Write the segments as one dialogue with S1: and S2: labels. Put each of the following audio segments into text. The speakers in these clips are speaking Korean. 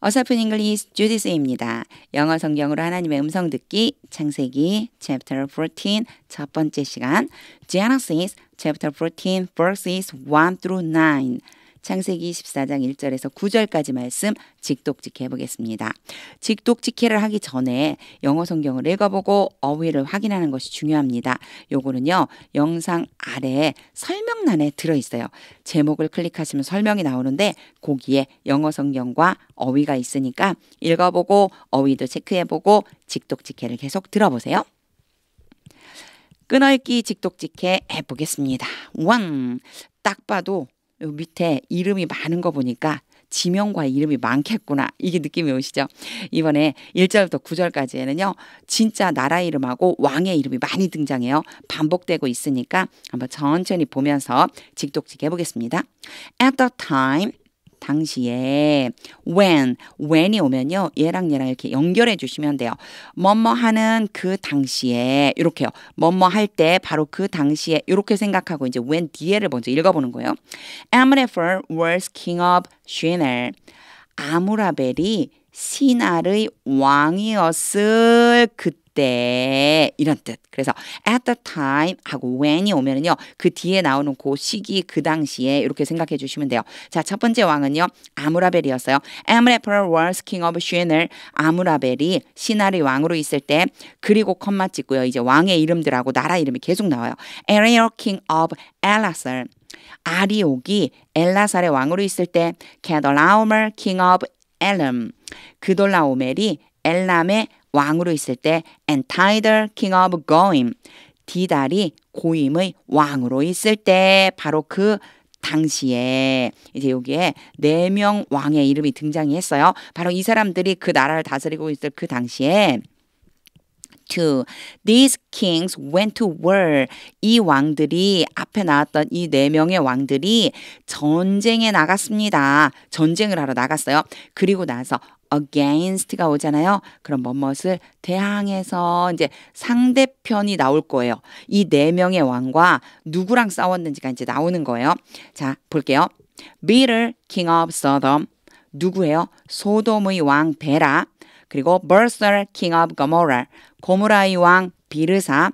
S1: 어설픈 잉글리스 주디스입니다. 영어 성경으로 하나님의 음성 듣기 창세기 챕터 14 첫 번째 시간 Genesis 챕터 14 verses 1 through 9 창세기 24장 1절에서 9절까지 말씀 직독직해 보겠습니다. 직독직해를 하기 전에 영어 성경을 읽어보고 어휘를 확인하는 것이 중요합니다. 요거는요. 영상 아래 에 설명란에 들어 있어요. 제목을 클릭하시면 설명이 나오는데 거기에 영어 성경과 어휘가 있으니까 읽어보고 어휘도 체크해보고 직독직해를 계속 들어보세요. 끊어읽기 직독직해 해보겠습니다. 1. 딱 봐도 밑에 이름이 많은 거 보니까 지명과 이름이 많겠구나. 이게 느낌이 오시죠? 이번에 1절부터 9절까지에는요. 진짜 나라 이름하고 왕의 이름이 많이 등장해요. 반복되고 있으니까 한번 천천히 보면서 직독직 해보겠습니다. At the time 당시에 when when이 오면요 얘랑 얘랑 이렇게 연결해 주시면 돼요. 뭐뭐 하는 그 당시에 이렇게요. 뭐뭐 할 때 바로 그 당시에 이렇게 생각하고 이제 when 뒤에를 먼저 읽어보는 거예요. Amraphel was king of Shinar. 아무라벨이 시나의 왕이었을 그때. 그때 이런 뜻. 그래서 at the time 하고 when이 오면은요. 그 뒤에 나오는 그 시기 그 당시에 이렇게 생각해 주시면 돼요. 자, 첫 번째 왕은요. 아무라벨이었어요. 아무레퍼럴 월스 킹 오브 슈넬 아무라벨이 시나리 왕으로 있을 때 그리고 컴마 찍고요. 이제 왕의 이름들하고 나라 이름이 계속 나와요. 에리얼 킹 오브 엘라셀 아리옥이 엘라살의 왕으로 있을 때 캐돌라오멜 킹 오브 엘름 그돌라오멜이 엘람의 왕으로 있을 때 entitled king of goim 디달이 고임의 왕으로 있을 때 바로 그 당시에 이제 여기에 네 명 왕의 이름이 등장 했어요. 바로 이 사람들이 그 나라를 다스리고 있을 그 당시에 to these kings went to war 이 왕들이 앞에 나왔던 이 네 명의 왕들이 전쟁에 나갔습니다. 전쟁을 하러 나갔어요. 그리고 나서 against가 오잖아요. 그럼 뭐뭇을 대항해서 이제 상대편이 나올 거예요. 이 네 명의 왕과 누구랑 싸웠는지가 이제 나오는 거예요. 자, 볼게요. 비를 king of Sodom 누구예요? 소돔의 왕 베라 그리고 버셀 king of Gomorrah 고무라의 왕 비르사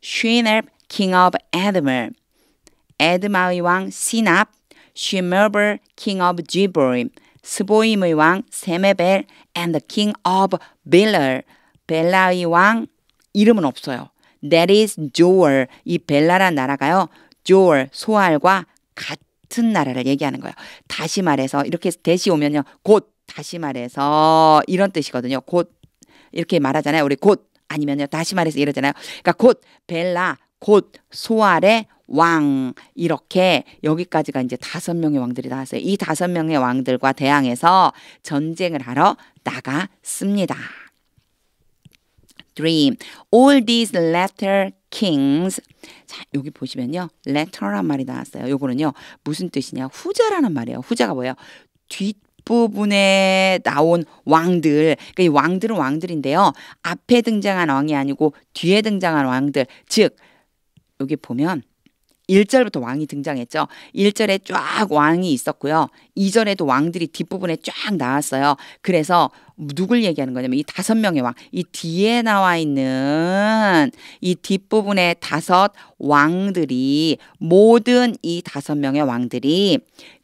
S1: 쉬넬 king of 에드멀 에드마의 왕 시납 쉬머블 king of 지브림 스보임의 왕 세메벨 and the king of Belar 벨라의 왕 이름은 없어요. That is Joel 이 벨라란 나라가요. Joel 소알과 같은 나라를 얘기하는 거예요. 다시 말해서 이렇게 대시 오면요. 곧 다시 말해서 이런 뜻이거든요. 곧 이렇게 말하잖아요. 우리 곧 아니면요. 다시 말해서 이러잖아요. 그러니까 곧 벨라 곧 소알의 왕 이렇게 여기까지가 이제 다섯 명의 왕들이 나왔어요. 이 다섯 명의 왕들과 대항해서 전쟁을 하러 나갔습니다. dream. All these latter kings. 자, 여기 보시면요. letter란 말이 나왔어요. 요거는요. 무슨 뜻이냐? 후자라는 말이에요. 후자가 뭐예요? 뒷 부분에 나온 왕들, 그러니까 이 왕들은 왕들인데요. 앞에 등장한 왕이 아니고 뒤에 등장한 왕들, 즉 여기 보면 1절부터 왕이 등장했죠. 1절에 쫙 왕이 있었고요. 2절에도 왕들이 뒷부분에 쫙 나왔어요. 그래서 누굴 얘기하는 거냐면 이 다섯 명의 왕, 이 뒤에 나와 있는 이 뒷부분의 다섯 왕들이 모든 이 다섯 명의 왕들이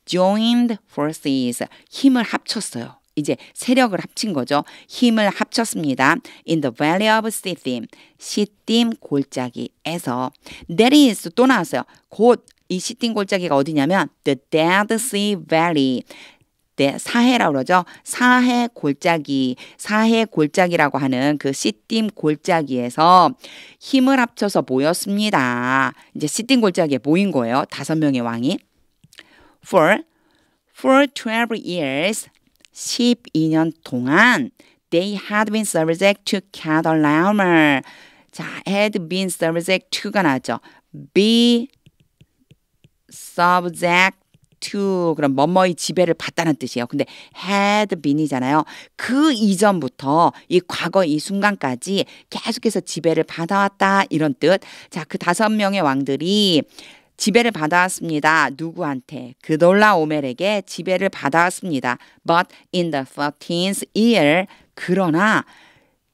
S1: joined forces 힘을 합쳤어요. 이제 세력을 합친 거죠. 힘을 합쳤습니다. In the Valley of Sittim, 시딤 골짜기에서 That is 또 나왔어요. 곧 이 시딤 골짜기가 어디냐면 The Dead Sea Valley. 네, 사해라고 그러죠. 사해 골짜기, 사해 골짜기라고 하는 그 씨딤 골짜기에서 힘을 합쳐서 모였습니다. 이제 씨딤 골짜기에 모인 거예요. 다섯 명의 왕이. For, for t w years, 12년 동안 they had been subject to catalomer. 자, had been subject to가 나죠. be subject to 그럼 뭐뭐의 지배를 받다는 뜻이에요. 근데 had been이잖아요. 그 이전부터 이 과거 이 순간까지 계속해서 지배를 받아왔다 이런 뜻. 자, 그 다섯 명의 왕들이 지배를 받아왔습니다. 누구한테? 그돌라오멜에게 지배를 받아왔습니다. But in the 13th year, 그러나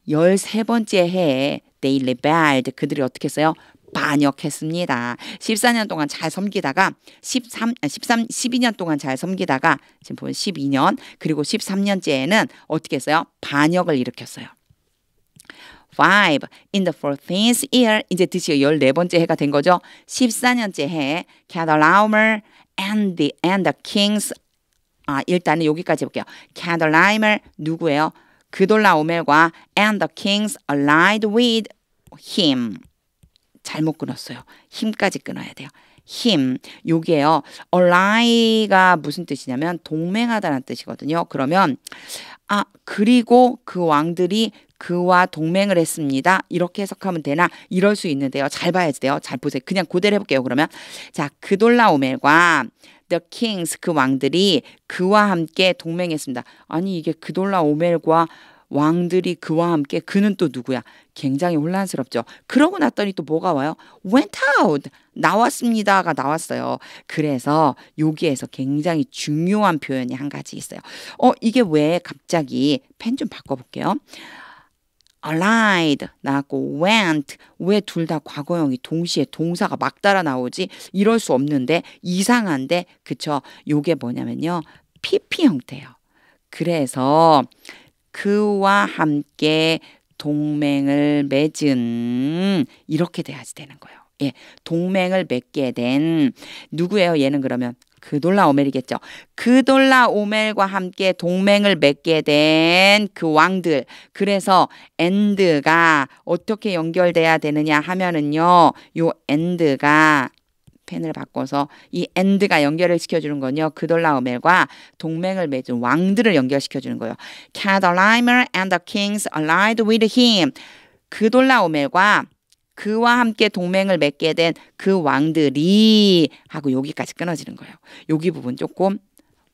S1: 13번째 해에 they rebelled. 그들이 어떻게 했어요? 반역했습니다. 14년 동안 잘 섬기다가 13, 13, 12년 동안 잘 섬기다가 지금 보면 12년 그리고 13년째에는 어떻게 했어요? 반역을 일으켰어요. 5. In the fourteenth year, 이제 드디어 14번째 해가 된 거죠. 14년째 해, Cadalaumer and the, and the kings, 아, 일단은 여기까지 해볼게요. Cadalaumer, 누구예요? 그돌라오멜과 and the kings allied with him. 잘못 끊었어요. 힘까지 끊어야 돼요. 힘. 요게요. ally가 무슨 뜻이냐면 동맹하다는 뜻이거든요. 그러면 아, 그리고 그 왕들이 그와 동맹을 했습니다. 이렇게 해석하면 되나? 이럴 수 있는데요. 잘 봐야지 돼요. 잘 보세요. 그냥 고대로 해볼게요. 그러면 자 그돌라오멜과 the kings 그 왕들이 그와 함께 동맹했습니다. 아니 이게 그돌라오멜과 왕들이 그와 함께 그는 또 누구야? 굉장히 혼란스럽죠. 그러고 났더니 또 뭐가 와요? went out 나왔습니다가 나왔어요. 그래서 여기에서 굉장히 중요한 표현이 한 가지 있어요. 어 이게 왜 갑자기 펜 좀 바꿔볼게요. allied 나고 went 왜 둘 다 과거형이 동시에 동사가 막 따라 나오지 이럴 수 없는데 이상한데 그쵸 요게 뭐냐면요 pp 형태예요 그래서 그와 함께 동맹을 맺은 이렇게 돼야지 되는 거예요 예, 동맹을 맺게 된 누구예요? 얘는 그러면 그돌라 오멜이겠죠. 그돌라 오멜과 함께 동맹을 맺게 된 그 왕들. 그래서 엔드가 어떻게 연결돼야 되느냐 하면은요. 요 엔드가 펜을 바꿔서 이 엔드가 연결을 시켜주는 건요. 그돌라 오멜과 동맹을 맺은 왕들을 연결시켜주는 거예요. Cadolimer and the kings allied with him. 그돌라 오멜과 그와 함께 동맹을 맺게 된 그 왕들이 하고 여기까지 끊어지는 거예요. 여기 부분 조금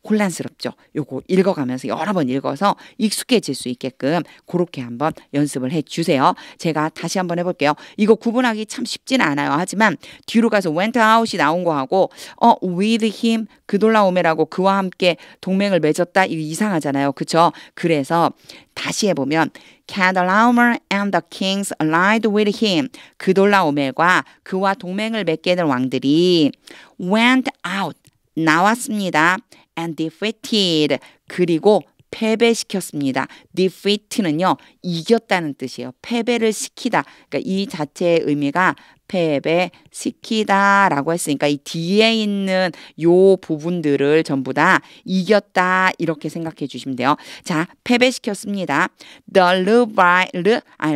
S1: 혼란스럽죠. 요거 읽어가면서 여러 번 읽어서 익숙해질 수 있게끔 그렇게 한번 연습을 해 주세요. 제가 다시 한번 해볼게요. 이거 구분하기 참 쉽진 않아요. 하지만 뒤로 가서 went out이 나온 거하고 어 with him 그돌라오메라고 그와 함께 동맹을 맺었다 이거 이상하잖아요. 그쵸? 그래서 다시 해보면 캐달라우머 and the kings allied with him. 그돌라오멜과 그와 동맹을 맺게 된 왕들이 went out 나왔습니다. and defeated 그리고 패배시켰습니다. defeat는요 이겼다는 뜻이에요. 패배를 시키다. 그러니까 이 자체의 의미가 패배시키다라고 했으니까 이 뒤에 있는 요 부분들을 전부 다 이겼다 이렇게 생각해 주시면 돼요. 자, 패배시켰습니다. The Levites 아,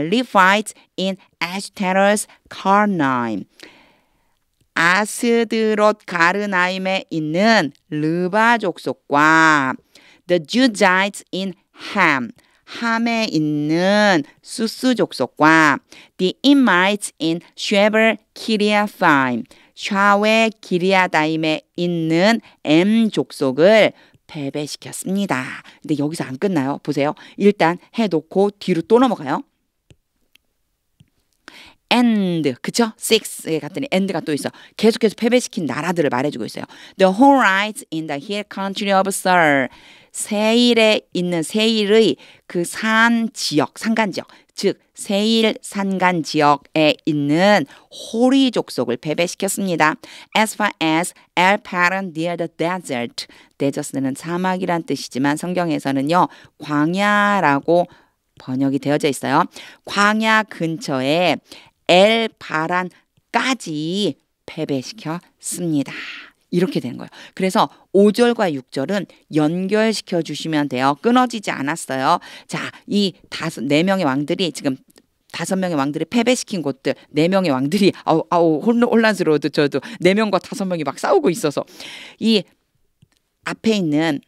S1: in Ashtaroth Karnaim. 아스드롯 가르나임에 있는 르바족 속과 the Judites in Ham. 함에 있는 수수 족속과 the Immites in 쉐벨 키리아파임, 샤웨 기리아다임에 있는 M 족속을 배배시켰습니다. 근데 여기서 안 끝나요. 보세요. 일단 해놓고 뒤로 또 넘어가요. and 그쵸? six에 갔더니 and가 또 있어. 계속해서 패배시킨 나라들을 말해주고 있어요. The h o r i g h s in the hill country of Sir. 세일에 있는 세일의 그 산 지역, 산간 지역, 즉 세일 산간 지역에 있는 호리 족속을 패배시켰습니다. As far as El Paran near the desert, 데저스는 사막이란 뜻이지만 성경에서는요 광야라고 번역이 되어져 있어요. 광야 근처에 엘바란까지 패배시켜 씁니다. 이렇게 되 거예요. 그래서 5절과 6절은 연결시켜 주시면 돼요. 끊어지지 않았어요. 자, 이 다섯 네 명의 왕들이 지금 다섯 명의 왕들이 패배시킨 곳들 네 명의 왕들이 아우 아우 혼란스러워도 저도 네 명과 다섯 명이 막 싸우고 있어서 이 앞에 있는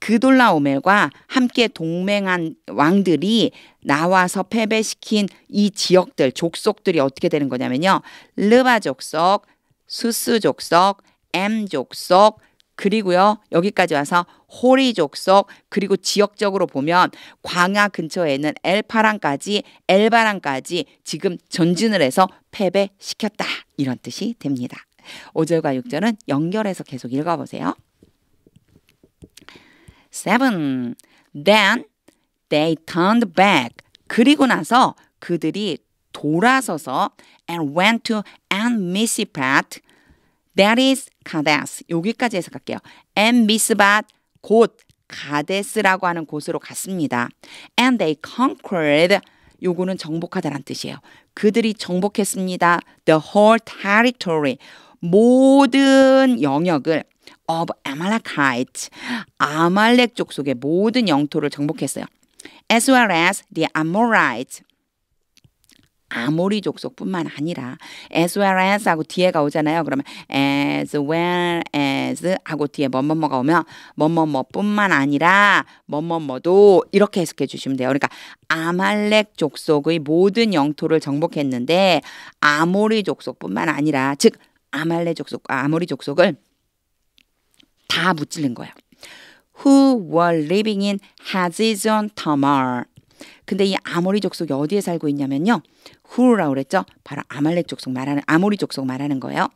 S1: 그돌라오멜과 함께 동맹한 왕들이 나와서 패배시킨 이 지역들, 족속들이 어떻게 되는 거냐면요. 르바 족속, 수스 족속, 엠 족속, 그리고요. 여기까지 와서 호리 족속 그리고 지역적으로 보면 광야 근처에 있는 엘파랑까지 엘바랑까지 지금 전진을 해서 패배시켰다. 이런 뜻이 됩니다. 오절과육절은 연결해서 계속 읽어보세요. 7. Then they turned back. 그리고 나서 그들이 돌아서서 and went to and Mispat. That is Kades. 여기까지 해석할게요. And Mispat 곧 가데스라고 하는 곳으로 갔습니다. And they conquered. 요거는 정복하다란 뜻이에요. 그들이 정복했습니다. The whole territory. 모든 영역을 of Amalekite, 아말렉 족속의 모든 영토를 정복했어요. as well as the Amorites, 아모리 족속뿐만 아니라 as well as 하고 뒤에가 오잖아요. 그러면 as well as 하고 뒤에 뭐뭐뭐가 오면 뭐뭐뭐뿐만 아니라 뭐뭐뭐도 이렇게 해석해 주시면 돼요. 그러니까 아말렉 족속의 모든 영토를 정복했는데 아모리 족속뿐만 아니라 즉 아말레 족속과 아, 아모리 족속을 다 무찌른 거예 Who were living in Hazizon Tamar. 근데 이 아모리 족속이 어디에 살고 있냐면요. 후라 그랬죠? 바로 아말렉 족속 말하는 아모리 족속 말하는 거예요.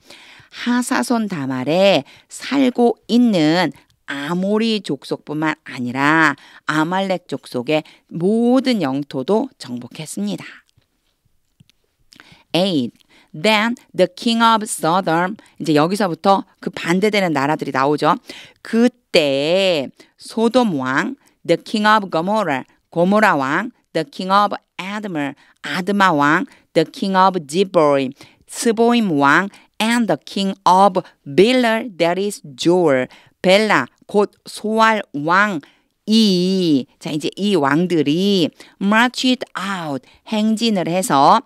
S1: 하사손 다말에 살고 있는 아모리 족속뿐만 아니라 아말렉 족속의 모든 영토도 정복했습니다. 8. Then the king of Sodom 이제 여기서부터 그 반대되는 나라들이 나오죠. 그때 소돔 왕, the king of Gomorrah, 고모라 왕, the king of Admer, 아드마 왕, the king of Zeboim, 스보임 왕, and the king of Biller, that is Joel, 벨라 곧 소알 왕 이, 자, 이제 이 왕들이 marched out, 행진을 해서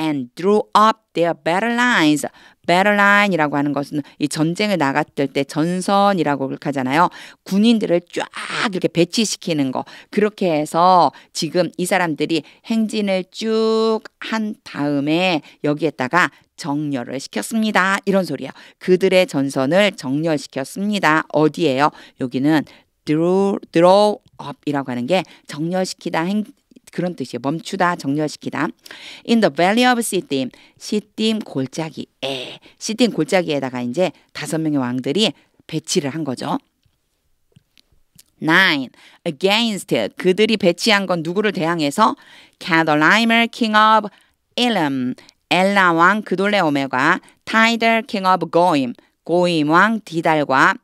S1: and drew up their battle lines. battle line이라고 하는 것은 이 전쟁을 나갔을 때 전선이라고 하잖아요. 군인들을 쫙 이렇게 배치시키는 거. 그렇게 해서 지금 이 사람들이 행진을 쭉 한 다음에 여기에다가 정렬을 시켰습니다. 이런 소리야. 그들의 전선을 정렬시켰습니다. 어디에요? 여기는 draw, draw up이라고 하는 게 정렬시키다, 행, 그런 뜻이에요. 멈추다, 정렬시키다. In the valley of 시딤, 시딤 골짜기에, 시딤 골짜기에다가 이제 다섯 명의 왕들이 배치를 한 거죠. 9. Against 그들이 배치한 건 누구를 대항해서 Cadolimer king of Elam 엘라 왕 그돌레오메가 타이델 king of 고임 고임 왕 디달과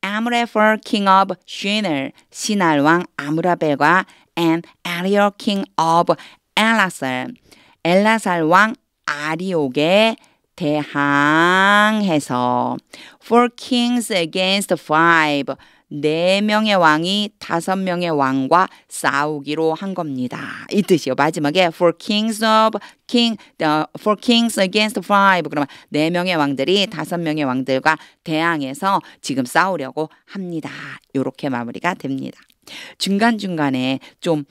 S1: 아무레폴 king of 시넬 시날 왕 아무라벨과 and Ariel king of e l a s a l 엘라살 왕 아리옥에 대항해서 four kings against five 네 명의 왕이 다섯 명의 왕과 싸우기로 한 겁니다. 이 뜻이요. 마지막에 for kings of king, uh, for kings against five. 그러면 네 명의 왕들이 다섯 명의 왕들과 대항해서 지금 싸우려고 합니다. 이렇게 마무리가 됩니다. 중간중간에 좀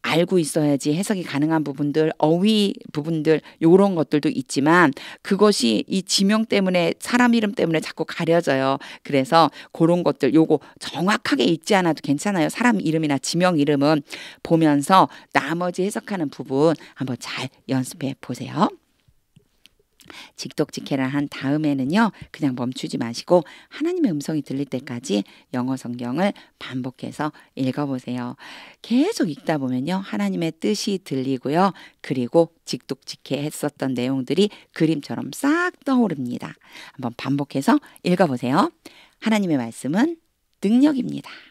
S1: 알고 있어야지 해석이 가능한 부분들, 어휘 부분들 요런 것들도 있지만 그것이 이 지명 때문에 사람 이름 때문에 자꾸 가려져요. 그래서 그런 것들 요거 정확하게 읽지 않아도 괜찮아요. 사람 이름이나 지명 이름은 보면서 나머지 해석하는 부분 한번 잘 연습해 보세요. 직독직해라 한 다음에는요. 그냥 멈추지 마시고 하나님의 음성이 들릴 때까지 영어 성경을 반복해서 읽어보세요. 계속 읽다 보면요. 하나님의 뜻이 들리고요. 그리고 직독직해 했었던 내용들이 그림처럼 싹 떠오릅니다. 한번 반복해서 읽어보세요. 하나님의 말씀은 능력입니다.